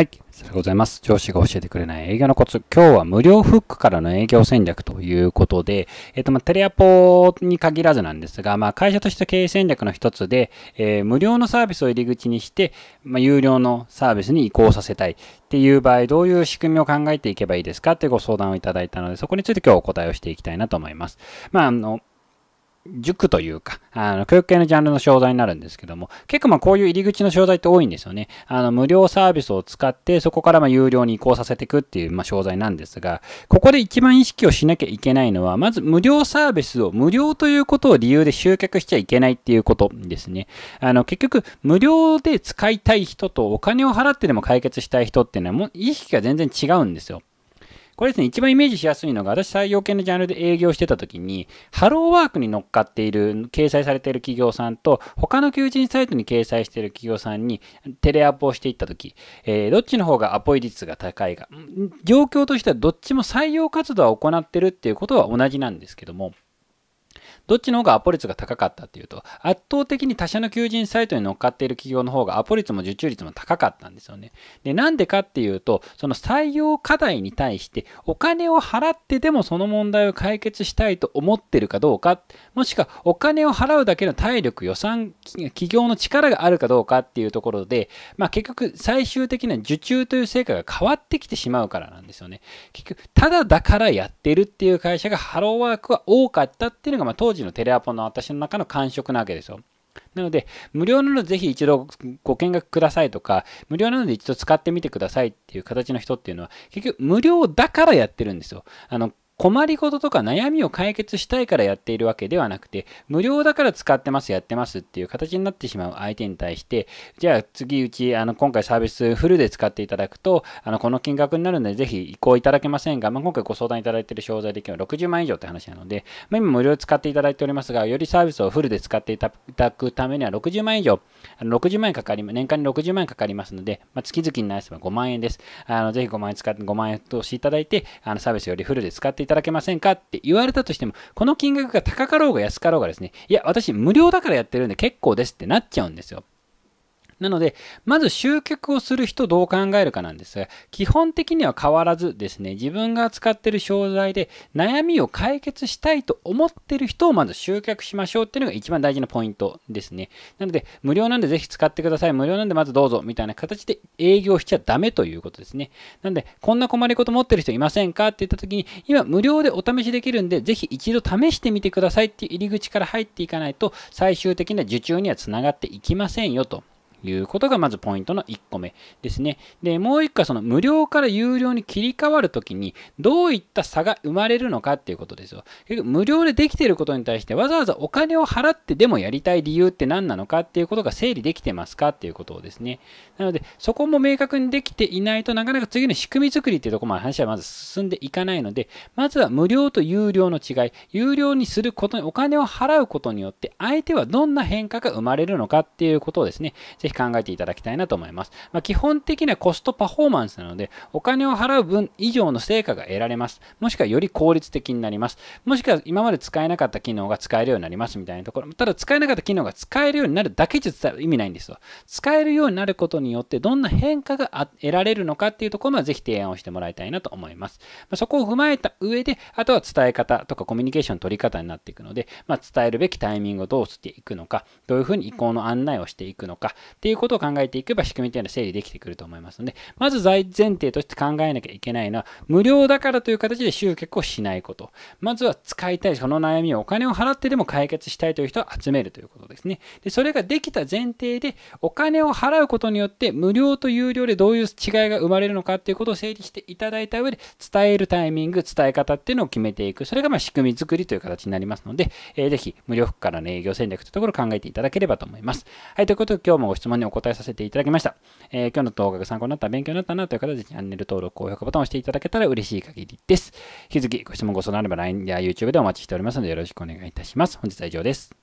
はい。りがとうございます。上司が教えてくれない営業のコツ。今日は無料フックからの営業戦略ということで、えっ、ー、と、まあ、テレアポに限らずなんですが、まあ、会社として経営戦略の一つで、えー、無料のサービスを入り口にして、まあ、有料のサービスに移行させたいっていう場合、どういう仕組みを考えていけばいいですかってご相談をいただいたので、そこについて今日お答えをしていきたいなと思います。まあ、あの、塾というか、あの、教育系のジャンルの商材になるんですけども、結構まあこういう入り口の商材って多いんですよね。あの、無料サービスを使って、そこからま有料に移行させていくっていう、まあ、商材なんですが、ここで一番意識をしなきゃいけないのは、まず無料サービスを無料ということを理由で集客しちゃいけないっていうことですね。あの、結局、無料で使いたい人とお金を払ってでも解決したい人っていうのは、もう意識が全然違うんですよ。これですね、一番イメージしやすいのが、私採用系のジャンルで営業してた時に、ハローワークに乗っかっている、掲載されている企業さんと、他の求人サイトに掲載している企業さんにテレアポをしていった時、えー、どっちの方がアポイ率が高いか、状況としてはどっちも採用活動は行ってるっていうことは同じなんですけども、どっちの方がアポ率が高かったっていうと、圧倒的に他社の求人サイトに乗っかっている企業の方がアポ率も受注率も高かったんですよね。で、なんでかっていうと、その採用課題に対してお金を払ってでもその問題を解決したいと思ってるかどうか、もしくはお金を払うだけの体力、予算、企業の力があるかどうかっていうところで、まあ結局最終的には受注という成果が変わってきてしまうからなんですよね。結局、ただだからやってるっていう会社がハローワークは多かったっていうのが、まあ当時時のテレアポの私の中の感触なわけですよ。なので、無料なのでぜひ一度ご見学くださいとか、無料なので一度使ってみてくださいっていう形の人っていうのは、結局無料だからやってるんですよ。あの、困りごととか悩みを解決したいからやっているわけではなくて、無料だから使ってます、やってますっていう形になってしまう相手に対して、じゃあ次うち、あの、今回サービスフルで使っていただくと、あの、この金額になるので、ぜひ移行いただけませんが、まあ、今回ご相談いただいている商材で今日60万以上って話なので、まあ、今無料使っていただいておりますが、よりサービスをフルで使っていただくためには60万以上、あの60万円かかり、年間に60万円かかりますので、まあ、月々になれば5万円です。あの、ぜひ5万円使って、5万円投資いただいて、あの、サービスよりフルで使っていただただけませんかって言われたとしても、この金額が高かろうが安かろうがですね、いや、私無料だからやってるんで結構ですってなっちゃうんですよ。なので、まず集客をする人どう考えるかなんですが、基本的には変わらずですね、自分が使ってる商材で悩みを解決したいと思ってる人をまず集客しましょうっていうのが一番大事なポイントですね。なので、無料なんでぜひ使ってください。無料なんでまずどうぞみたいな形で営業しちゃダメということですね。なんで、こんな困りごと持ってる人いませんかって言った時に、今無料でお試しできるんで、ぜひ一度試してみてくださいっていう入り口から入っていかないと、最終的な受注にはつながっていきませんよと。いうことがまずポイントの1個目ですね。で、もう1個はその無料から有料に切り替わるときにどういった差が生まれるのかっていうことですよ。無料でできていることに対してわざわざお金を払ってでもやりたい理由って何なのかっていうことが整理できてますかっていうことをですね。なので、そこも明確にできていないとなかなか次の仕組み作りっていうところまで話はまず進んでいかないので、まずは無料と有料の違い、有料にすることにお金を払うことによって相手はどんな変化が生まれるのかっていうことをですね、ぜひひ考えていただきたいなと思います。まあ、基本的にはコストパフォーマンスなので、お金を払う分以上の成果が得られます。もしくはより効率的になります。もしくは今まで使えなかった機能が使えるようになりますみたいなところ。ただ使えなかった機能が使えるようになるだけじゃ意味ないんですよ。使えるようになることによってどんな変化が得られるのかっていうところはぜひ提案をしてもらいたいなと思います。まあ、そこを踏まえた上で、あとは伝え方とかコミュニケーションの取り方になっていくので、まあ、伝えるべきタイミングをどうしていくのか、どういうふうに移行の案内をしていくのか、っていうことを考えていけば仕組みというのは整理できてくると思いますので、まず前提として考えなきゃいけないのは、無料だからという形で集客をしないこと。まずは使いたい、その悩みをお金を払ってでも解決したいという人を集めるということですね。で、それができた前提で、お金を払うことによって、無料と有料でどういう違いが生まれるのかっていうことを整理していただいた上で、伝えるタイミング、伝え方っていうのを決めていく。それがま仕組み作りという形になりますので、えー、ぜひ無料服からの営業戦略というところを考えていただければと思います。はい、ということで今日もご質問問にお答えさせていただきました。えー、今日の動画が参考になった、勉強になったなという方は、ぜひチャンネル登録、高評価ボタンを押していただけたら嬉しい限りです。引き続きご質問ご相談あれば LINE や YouTube でお待ちしておりますのでよろしくお願いいたします。本日は以上です。